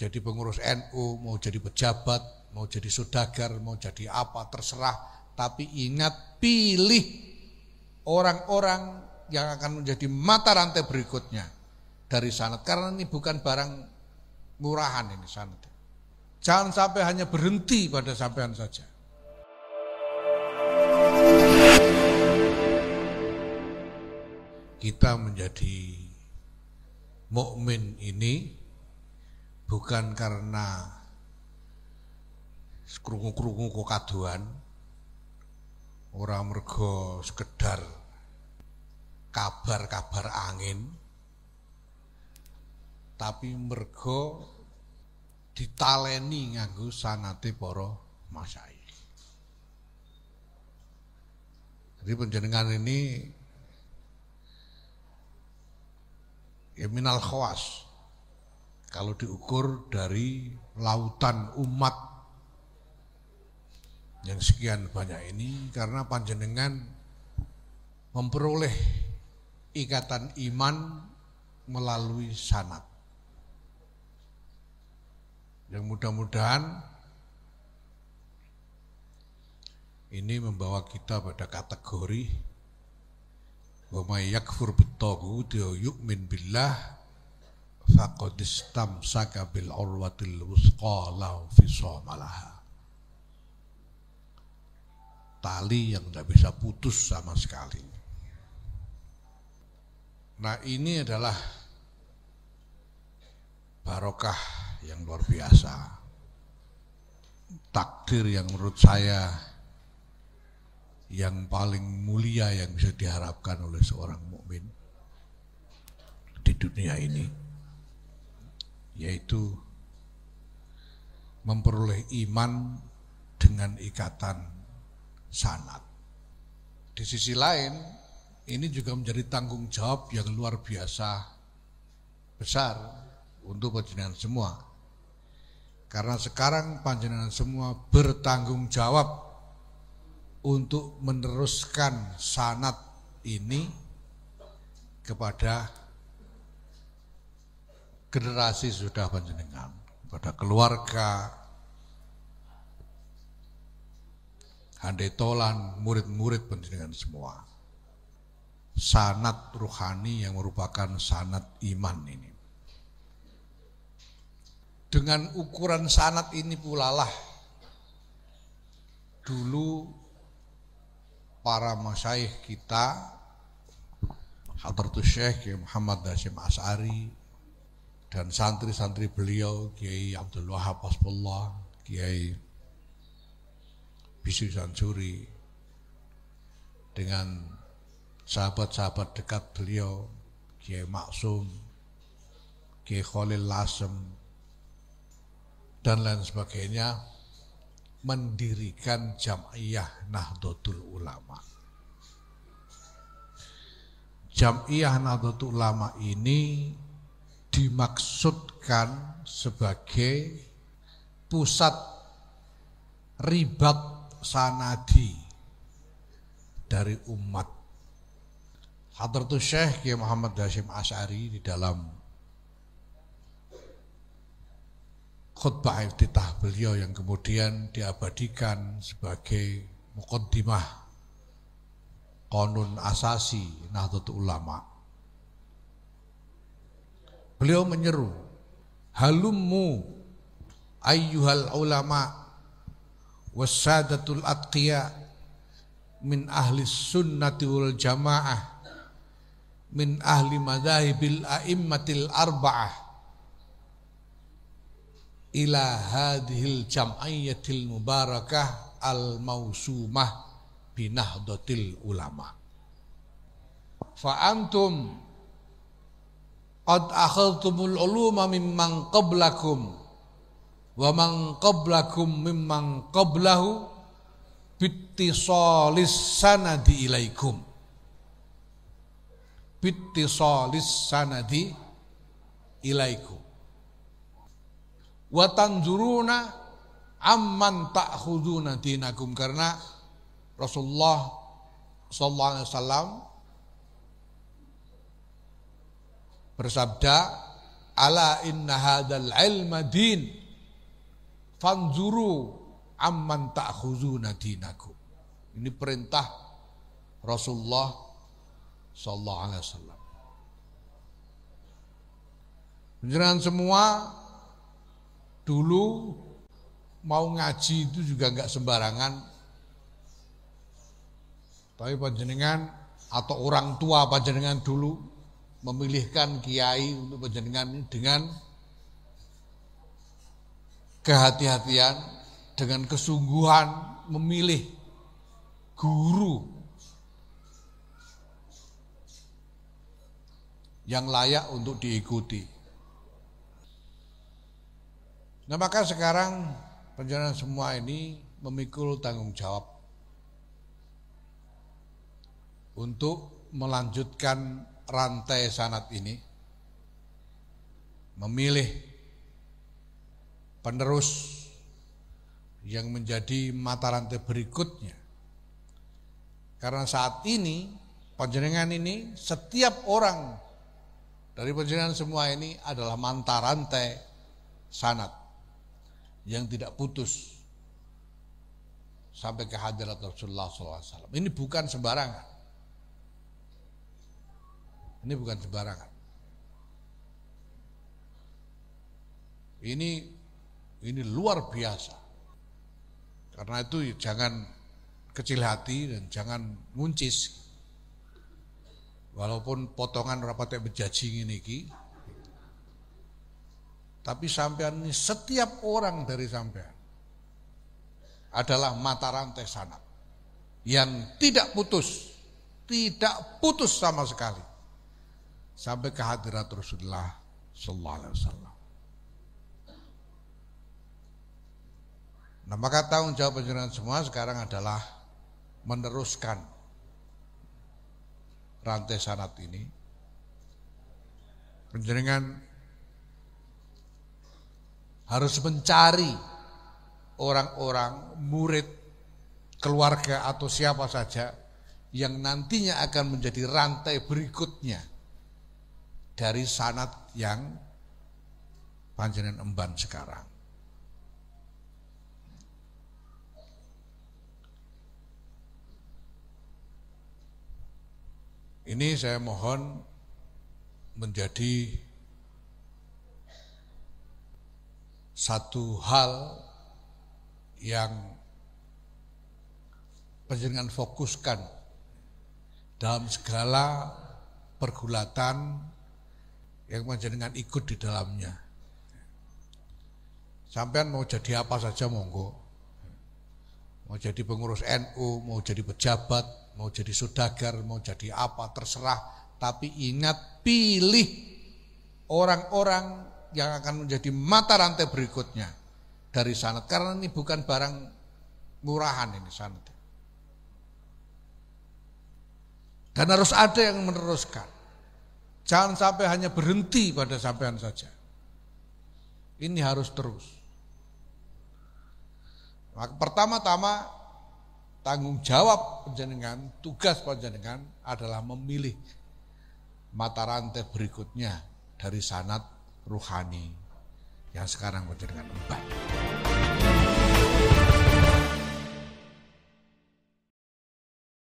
jadi pengurus NU, mau jadi pejabat, mau jadi sudagar, mau jadi apa, terserah. Tapi ingat, pilih orang-orang yang akan menjadi mata rantai berikutnya dari sanat. Karena ini bukan barang murahan ini sanat. Jangan sampai hanya berhenti pada sampean saja. Kita menjadi mukmin ini bukan karena krungu-krungu kok kaduan ora mergo sekedar kabar-kabar angin tapi mergo ditaleni nganggo sanate para masyai. Jadi penjenengan ini ya minal khawas kalau diukur dari lautan umat yang sekian banyak ini karena panjenengan memperoleh ikatan iman melalui sanat. Yang mudah-mudahan ini membawa kita pada kategori wa may yakfur bitaghut yu'min billah faqad istamsaka urwatil wusqa la fisamalah tali yang tidak bisa putus sama sekali. Nah ini adalah barokah yang luar biasa. Takdir yang menurut saya yang paling mulia yang bisa diharapkan oleh seorang mukmin di dunia ini yaitu memperoleh iman dengan ikatan sanat. Di sisi lain, ini juga menjadi tanggung jawab yang luar biasa besar untuk panjenengan semua. Karena sekarang panjenengan semua bertanggung jawab untuk meneruskan sanat ini kepada generasi sudah panjenengan pada keluarga handai tolan murid-murid panjenengan semua sanat ruhani yang merupakan sanat iman ini dengan ukuran sanat ini pula lah dulu para masyaih kita Hadratus Syekh Muhammad Dasim As'ari dan santri-santri beliau Kiai Abdul Wahab Hasbullah, Kiai Bisri Sanjuri dengan sahabat-sahabat dekat beliau Kiai Maksum, Kiai Khalil Lasem dan lain sebagainya mendirikan Jam'iyah Nahdlatul Ulama. Jam'iyah Nahdlatul Ulama ini dimaksudkan sebagai pusat ribat sanadi dari umat. Hadratus Syekh Kiai Muhammad Hashim Asy'ari di dalam khutbah iftitah beliau yang kemudian diabadikan sebagai mukaddimah konun asasi Nahdlatul Ulama Beliau menyeru, halummu ayyuhal ulama wasadatul atqiya min ahli sunnati wal jamaah min ahli madhahibil a'immatil arba'ah ila hadhil jam'ayyatil mubarakah al mausumah binahdotil ulama faantum. Qad akhadtumul uluma mimman qablakum wa man qablakum mimman qablahu bittisalis sanadi ilaikum bittisalis sanadi ilaikum wa tanzuruna amman ta'khuduna dinakum karena Rasulullah sallallahu alaihi wasallam bersabda ala inna hadzal ilma din fanzuru amman ta'khuzuna dinakum ini perintah Rasulullah sallallahu alaihi wasallam Jangan semua dulu mau ngaji itu juga nggak sembarangan. Tapi panjenengan atau orang tua panjenengan dulu memilihkan kiai untuk penjenengan ini dengan kehati-hatian, dengan kesungguhan memilih guru yang layak untuk diikuti. Nah maka sekarang perjalanan semua ini memikul tanggung jawab untuk melanjutkan rantai sanat ini memilih penerus yang menjadi mata rantai berikutnya. Karena saat ini panjenengan ini setiap orang dari panjenengan semua ini adalah mata rantai sanat yang tidak putus sampai ke hadirat Rasulullah SAW. Ini bukan sembarangan. Ini bukan sembarangan. Ini ini luar biasa. Karena itu jangan kecil hati dan jangan nguncis. Walaupun potongan rapatnya berjajing ini ki, tapi sampean ini setiap orang dari sampean adalah mata rantai sanak yang tidak putus, tidak putus sama sekali sampai ke hadirat Rasulullah sallallahu alaihi wasallam. Nah, maka tanggung jawab penjelasan semua sekarang adalah meneruskan rantai sanat ini. Penjenengan harus mencari orang-orang murid keluarga atau siapa saja yang nantinya akan menjadi rantai berikutnya dari sanat yang panjenengan emban sekarang. Ini saya mohon menjadi satu hal yang panjenengan fokuskan dalam segala pergulatan yang panjenengan ikut di dalamnya. Sampean mau jadi apa saja monggo. Mau jadi pengurus NU, mau jadi pejabat, mau jadi sudagar, mau jadi apa terserah. Tapi ingat pilih orang-orang yang akan menjadi mata rantai berikutnya dari sanat. Karena ini bukan barang murahan ini sanat. Dan harus ada yang meneruskan. Jangan sampai hanya berhenti pada sampean saja. Ini harus terus. pertama-tama tanggung jawab penjenengan, tugas penjenengan adalah memilih mata rantai berikutnya dari sanat ruhani yang sekarang penjenengan empat.